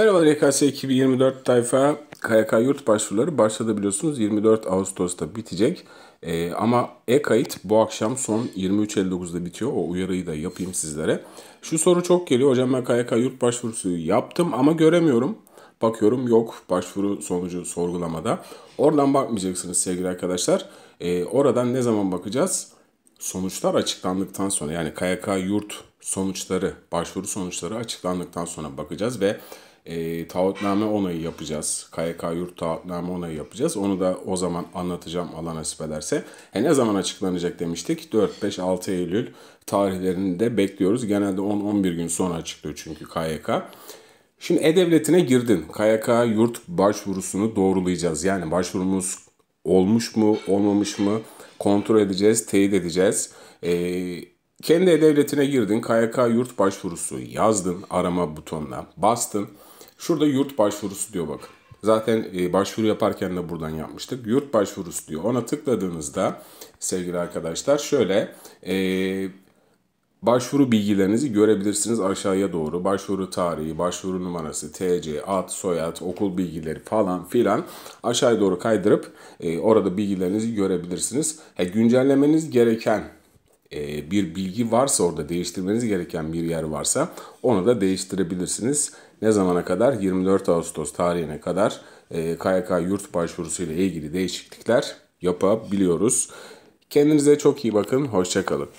Merhaba. YKS 2024 tayfa KYK yurt başvuruları başladı biliyorsunuz 24 Ağustos'ta bitecek. Ee, ama e-kayıt bu akşam son 23.59'da bitiyor. O uyarıyı da yapayım sizlere. Şu soru çok geliyor. Hocam ben KYK yurt başvurusu yaptım ama göremiyorum. Bakıyorum yok başvuru sonucu sorgulamada. Oradan bakmayacaksınız sevgili arkadaşlar. Ee, oradan ne zaman bakacağız? Sonuçlar açıklandıktan sonra yani KYK yurt sonuçları, başvuru sonuçları açıklandıktan sonra bakacağız ve e, taahhütname onayı yapacağız. KYK yurt taahhütname onayı yapacağız. Onu da o zaman anlatacağım Allah nasip ederse. E, ne zaman açıklanacak demiştik? 4-5-6 Eylül tarihlerini de bekliyoruz. Genelde 10-11 gün sonra açıklıyor çünkü KYK. Şimdi E-Devleti'ne girdin. KYK yurt başvurusunu doğrulayacağız. Yani başvurumuz olmuş mu, olmamış mı kontrol edeceğiz, teyit edeceğiz. E kendi e devletine girdin, KYK yurt başvurusu yazdın arama butonuna, bastın. Şurada yurt başvurusu diyor bak. Zaten e, başvuru yaparken de buradan yapmıştık. Yurt başvurusu diyor. Ona tıkladığınızda sevgili arkadaşlar şöyle e, başvuru bilgilerinizi görebilirsiniz aşağıya doğru. Başvuru tarihi, başvuru numarası, TC, ad, soyad, okul bilgileri falan filan aşağıya doğru kaydırıp e, orada bilgilerinizi görebilirsiniz. E, güncellemeniz gereken e, bir bilgi varsa orada değiştirmeniz gereken bir yer varsa onu da değiştirebilirsiniz. Ne zamana kadar? 24 Ağustos tarihine kadar e, KYK yurt başvurusu ile ilgili değişiklikler yapabiliyoruz. Kendinize çok iyi bakın. Hoşçakalın.